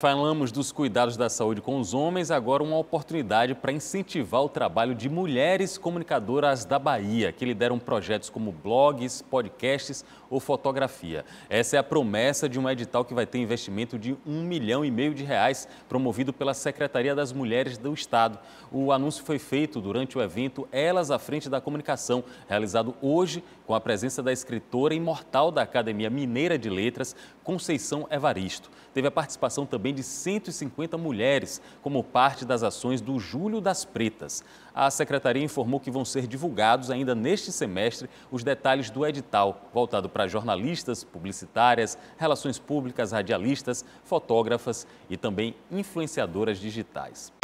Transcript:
Falamos dos cuidados da saúde com os homens, agora uma oportunidade para incentivar o trabalho de mulheres comunicadoras da Bahia, que lideram projetos como blogs, podcasts ou fotografia. Essa é a promessa de um edital que vai ter investimento de um milhão e meio de reais, promovido pela Secretaria das Mulheres do Estado. O anúncio foi feito durante o evento Elas à Frente da Comunicação, realizado hoje com a presença da escritora imortal da Academia Mineira de Letras, Conceição Evaristo. Teve a participação também também de 150 mulheres, como parte das ações do Julho das Pretas. A secretaria informou que vão ser divulgados ainda neste semestre os detalhes do edital, voltado para jornalistas, publicitárias, relações públicas, radialistas, fotógrafas e também influenciadoras digitais.